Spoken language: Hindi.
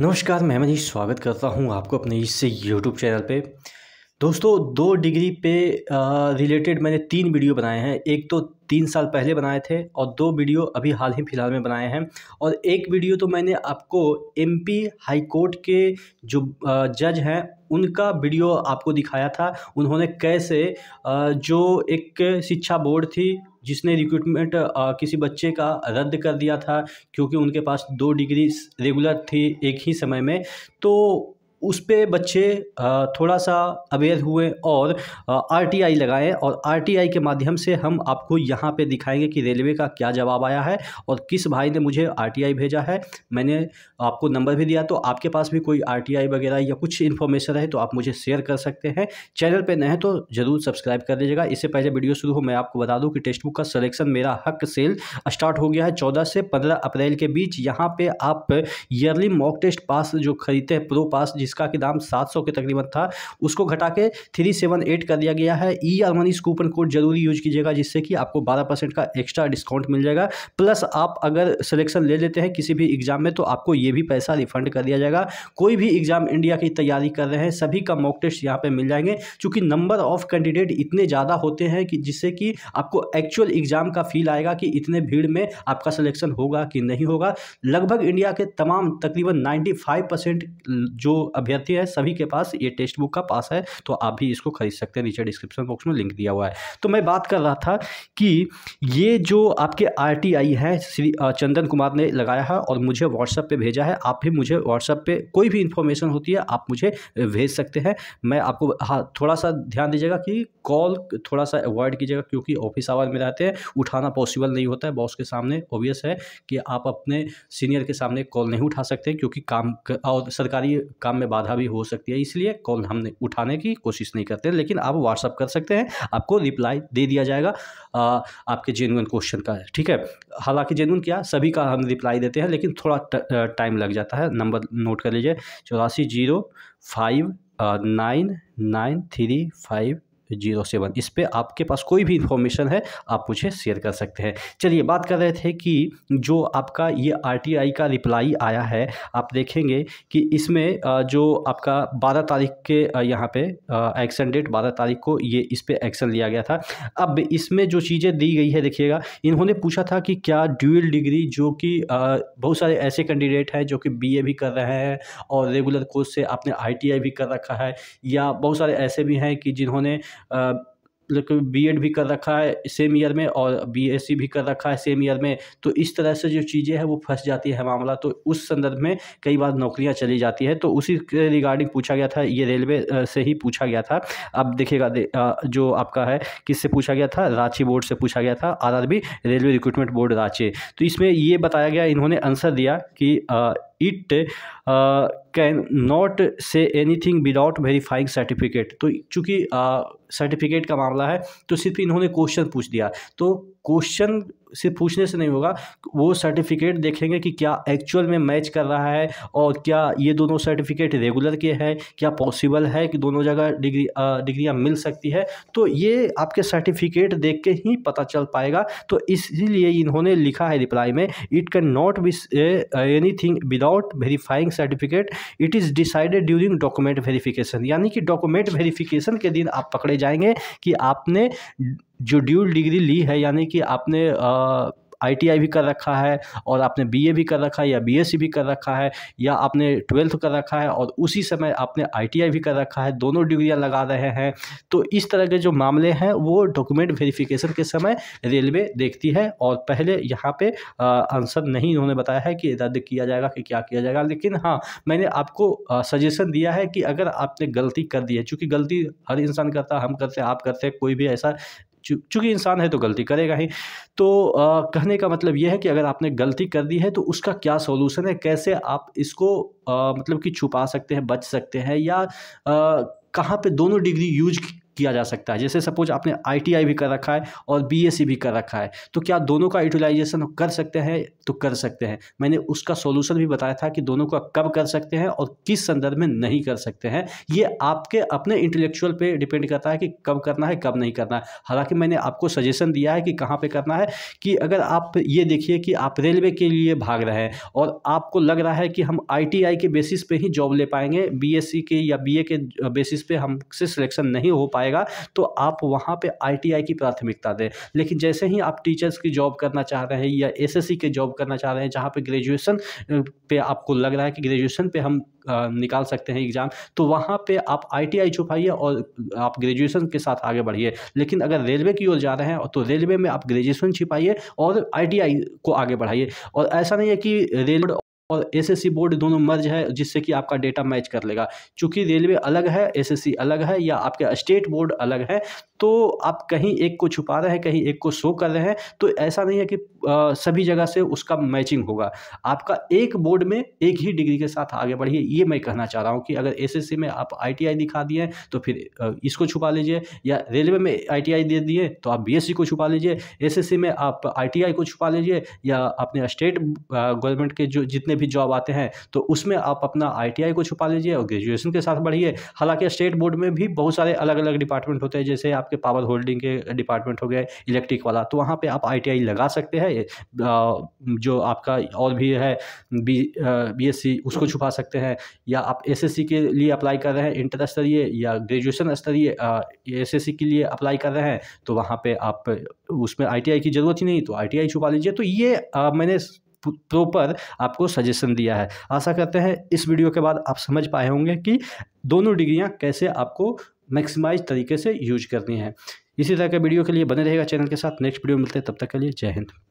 नमस्कार मैं मनीष स्वागत करता हूं आपको अपने इस यूट्यूब चैनल पे दोस्तों दो डिग्री पे रिलेटेड मैंने तीन वीडियो बनाए हैं एक तो तीन साल पहले बनाए थे और दो वीडियो अभी हाल ही फिलहाल में बनाए हैं और एक वीडियो तो मैंने आपको एमपी हाई कोर्ट के जो जज हैं उनका वीडियो आपको दिखाया था उन्होंने कैसे जो एक शिक्षा बोर्ड थी जिसने रिक्रूटमेंट किसी बच्चे का रद्द कर दिया था क्योंकि उनके पास दो डिग्री रेगुलर थी एक ही समय में तो उस पर बच्चे थोड़ा सा अवेयर हुए और आरटीआई लगाएं और आरटीआई के माध्यम से हम आपको यहाँ पे दिखाएंगे कि रेलवे का क्या जवाब आया है और किस भाई ने मुझे आरटीआई भेजा है मैंने आपको नंबर भी दिया तो आपके पास भी कोई आरटीआई वगैरह या कुछ इन्फॉर्मेशन है तो आप मुझे शेयर कर सकते हैं चैनल पर नए तो ज़रूर सब्सक्राइब कर लीजिएगा इससे पहले वीडियो शुरू हो मैं आपको बता दूँ कि टेक्स्ट बुक का सलेक्शन मेरा हक सेल स्टार्ट हो गया है चौदह से पंद्रह अप्रैल के बीच यहाँ पर आप ईयरली मॉक टेस्ट पास जो खरीदते हैं प्रो पास जिसका कि दाम सात सौ के तकरीबन था उसको घटा के थ्री सेवन एट कर दिया गया है E R money coupon code जरूरी यूज कीजिएगा जिससे कि आपको बारह परसेंट का एक्स्ट्रा डिस्काउंट मिल जाएगा प्लस आप अगर सिलेक्शन ले लेते हैं किसी भी एग्जाम में तो आपको ये भी पैसा रिफंड कर दिया जाएगा कोई भी एग्जाम इंडिया की तैयारी कर रहे हैं सभी का मॉक टेस्ट यहाँ पर मिल जाएंगे चूँकि नंबर ऑफ कैंडिडेट इतने ज़्यादा होते हैं कि जिससे कि आपको एक्चुअल एग्जाम का फील आएगा कि इतने भीड़ में आपका सिलेक्शन होगा कि नहीं होगा लगभग इंडिया के तमाम तकरीबन 95 परसेंट जो अभ्यर्थी है सभी के पास ये टेक्स्ट बुक का पास है तो आप भी इसको खरीद सकते हैं नीचे डिस्क्रिप्शन बॉक्स में लिंक दिया हुआ है तो मैं बात कर रहा था कि ये जो आपके आर है श्री चंदन कुमार ने लगाया है और मुझे व्हाट्सएप पर भेजा है आप भी मुझे व्हाट्सएप पर कोई भी इन्फॉर्मेशन होती है आप मुझे भेज सकते हैं मैं आपको हाँ थोड़ा सा ध्यान दीजिएगा कि कॉल थोड़ा सा अवॉइड कीजिएगा क्योंकि ऑफिस आवर में रहते हैं उठाना पॉसिबल नहीं होता है बॉस के सामने ऑब्वियस है कि आप अपने सीनियर के सामने कॉल नहीं उठा सकते क्योंकि काम और सरकारी काम में में बाधा भी हो सकती है इसलिए कॉल हमने उठाने की कोशिश नहीं करते लेकिन आप व्हाट्सअप कर सकते हैं आपको रिप्लाई दे दिया जाएगा आ, आपके जेनुअन क्वेश्चन का ठीक है हालांकि जेनुअन क्या सभी का हम रिप्लाई देते हैं लेकिन थोड़ा टाइम लग जाता है नंबर नोट कर लीजिए चौरासी zero five nine nine three five zero seven इस पर आपके पास कोई भी इन्फॉर्मेशन है आप मुझे शेयर कर सकते हैं चलिए बात कर रहे थे कि जो आपका ये आरटीआई का रिप्लाई आया है आप देखेंगे कि इसमें जो आपका बारह तारीख के यहाँ पे एक्शन डेट बारह तारीख को ये इस पर एक्शन लिया गया था अब इसमें जो चीज़ें दी गई है देखिएगा इन्होंने पूछा था कि क्या ड्यूल डिग्री जो कि बहुत सारे ऐसे कैंडिडेट हैं जो कि बी भी कर रहे हैं और रेगुलर कोर्स से आपने आई भी कर रखा है या बहुत सारे ऐसे भी हैं कि जिन्होंने बी मतलब एड भी कर रखा है सेम ईयर में और बी एस सी भी कर रखा है सेम ईयर में तो इस तरह से जो चीज़ें हैं वो फंस जाती है मामला तो उस संदर्भ में कई बार नौकरियां चली जाती है तो उसी के रिगार्डिंग पूछा गया था ये रेलवे से ही पूछा गया था अब देखिएगा दे, जो आपका है किससे पूछा गया था रांची बोर्ड से पूछा गया था R railway recruitment board Ranchi तो इसमें ये बताया गया इन्होंने आंसर दिया कि uh, it can not say anything without verifying certificate तो चूँकि सर्टिफिकेट uh, का मामला है तो सिर्फ इन्होंने क्वेश्चन पूछ दिया तो क्वेश्चन से पूछने से नहीं होगा वो सर्टिफिकेट देखेंगे कि क्या एक्चुअल में मैच कर रहा है और क्या ये दोनों सर्टिफिकेट रेगुलर के हैं क्या पॉसिबल है कि दोनों जगह डिग्री डिग्रियाँ uh, मिल सकती है तो ये आपके सर्टिफिकेट देख के ही पता चल पाएगा तो इसीलिए इन्होंने लिखा है रिप्लाई में it can not be anything without without verifying certificate it is decided during document verification यानी कि डॉक्यूमेंट वेरीफिकेशन के दिन आप पकड़े जाएंगे कि आपने जो ड्यूल डिग्री ली है यानी कि आपने आ, आई भी कर रखा है और आपने बी भी कर रखा है या बी भी कर रखा है या आपने ट्वेल्थ कर रखा है और उसी समय आपने आई भी कर रखा है दोनों डिग्रियाँ लगा रहे हैं तो इस तरह के जो मामले हैं वो डॉक्यूमेंट वेरिफिकेशन के समय रेलवे देखती है और पहले यहाँ पे आंसर नहीं उन्होंने बताया है कि रद्द किया जाएगा कि क्या किया जाएगा लेकिन हाँ मैंने आपको सजेशन दिया है कि अगर आपने गलती कर दी है चूँकि गलती हर इंसान करता हम करते आप करते हैं कोई भी ऐसा चूँकि इंसान है तो गलती करेगा ही तो आ, कहने का मतलब यह है कि अगर आपने गलती कर दी है तो उसका क्या सोलूसन है कैसे आप इसको आ, मतलब कि छुपा सकते हैं बच सकते हैं या कहाँ पे दोनों डिग्री यूज किया जा सकता है जैसे सपोज आपने आई भी कर रखा है और बी e भी कर रखा है तो क्या दोनों का यूटिलाइजेशन कर सकते हैं तो कर सकते हैं मैंने उसका सोल्यूशन भी बताया था कि दोनों का कब कर सकते हैं और किस संदर्भ में नहीं कर सकते हैं ये आपके अपने इंटेलेक्चुअल पे डिपेंड करता है कि कब करना है कब नहीं करना है हालांकि मैंने आपको सजेशन दिया है कि कहाँ पे करना है कि अगर आप ये देखिए कि आप रेलवे के लिए भाग रहे हैं और आपको लग रहा है कि हम आईटीआई के बेसिस पे ही जॉब ले पाएंगे बीएससी e के या बीए के बेसिस पे हमसे सिलेक्शन नहीं हो पाए पाएगा तो आप वहाँ पर आई की प्राथमिकता दें लेकिन जैसे ही आप टीचर्स की जॉब करना चाह रहे हैं या एस की जॉब करना चाह रहे हैं जहाँ पर ग्रेजुएसन पे आपको लग रहा है कि ग्रेजुएशन पे हम निकाल सकते हैं एग्ज़ाम तो वहाँ पे आप आईटीआई छुपाइए और आप ग्रेजुएशन के साथ आगे बढ़िए लेकिन अगर रेलवे की ओर जा रहे हैं तो रेलवे में आप ग्रेजुएशन छिपाइए और आईटीआई को आगे बढ़ाइए और ऐसा नहीं है कि रेलवे और एसएससी बोर्ड दोनों मर्ज है जिससे कि आपका डेटा मैच कर लेगा चूंकि रेलवे अलग है एसएससी अलग है या आपके स्टेट बोर्ड अलग है तो आप कहीं एक को छुपा रहे हैं कहीं एक को शो कर रहे हैं तो ऐसा नहीं है कि सभी जगह से उसका मैचिंग होगा आपका एक बोर्ड में एक ही डिग्री के साथ आगे बढ़िए ये मैं कहना चाह रहा हूँ कि अगर एस में आप आई दिखा दिए तो फिर इसको छुपा लीजिए या रेलवे में आई दे दिए तो आप बी को छुपा लीजिए एस में आप आई को छुपा लीजिए या अपने स्टेट गवर्नमेंट के जो जितने भी जॉब आते हैं तो उसमें आप अपना आई को छुपा लीजिए और ग्रेजुएशन के साथ बढ़िए हालांकि स्टेट बोर्ड में भी बहुत सारे अलग अलग डिपार्टमेंट होते हैं जैसे आपके पावर होल्डिंग के डिपार्टमेंट हो गए इलेक्ट्रिक वाला तो वहाँ पर आप आई लगा सकते हैं जो आपका और भी है बी बी एस सी उसको छुपा सकते हैं या आप एस एस सी के लिए अप्लाई कर रहे हैं इंटर स्तरीय या ग्रेजुएशन स्तरीय एस एस सी के लिए अप्लाई कर रहे हैं तो वहाँ पर आप उसमें आई टी आई की ज़रूरत ही नहीं तो आई टी आई छुपा लीजिए तो ये आ, मैंने प्रॉपर आपको सजेशन दिया है आशा करते हैं इस वीडियो के बाद आप समझ पाए होंगे कि दोनों डिग्रियां कैसे आपको मैक्सिमाइज तरीके से यूज करनी है इसी तरह के वीडियो के लिए बने रहेगा चैनल के साथ नेक्स्ट वीडियो मिलते हैं तब तक के लिए जय हिंद